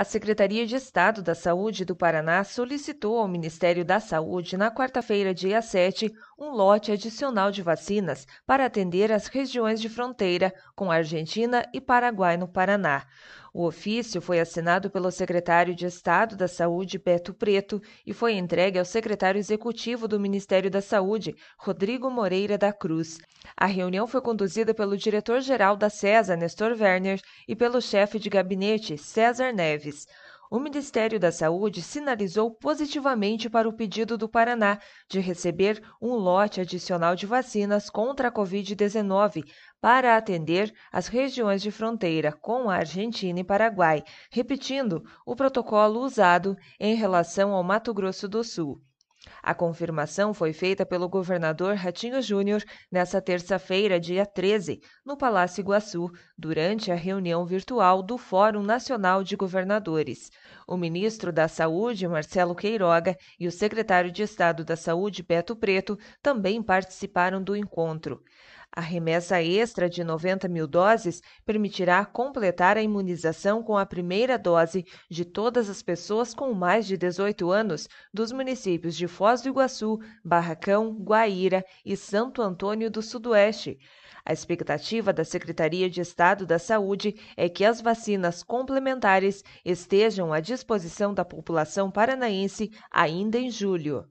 A Secretaria de Estado da Saúde do Paraná solicitou ao Ministério da Saúde, na quarta-feira, dia 7, um lote adicional de vacinas para atender as regiões de fronteira com Argentina e Paraguai no Paraná. O ofício foi assinado pelo secretário de Estado da Saúde, Beto Preto, e foi entregue ao secretário executivo do Ministério da Saúde, Rodrigo Moreira da Cruz. A reunião foi conduzida pelo diretor-geral da CESA, Nestor Werner, e pelo chefe de gabinete, César Neves o Ministério da Saúde sinalizou positivamente para o pedido do Paraná de receber um lote adicional de vacinas contra a Covid-19 para atender as regiões de fronteira com a Argentina e Paraguai, repetindo o protocolo usado em relação ao Mato Grosso do Sul. A confirmação foi feita pelo governador Ratinho Júnior nesta terça-feira, dia 13, no Palácio Iguaçu, durante a reunião virtual do Fórum Nacional de Governadores. O ministro da Saúde, Marcelo Queiroga, e o secretário de Estado da Saúde, Beto Preto, também participaram do encontro. A remessa extra de 90 mil doses permitirá completar a imunização com a primeira dose de todas as pessoas com mais de 18 anos dos municípios de Foz do Iguaçu, Barracão, Guaíra e Santo Antônio do Sudoeste. A expectativa da Secretaria de Estado da Saúde é que as vacinas complementares estejam à disposição da população paranaense ainda em julho.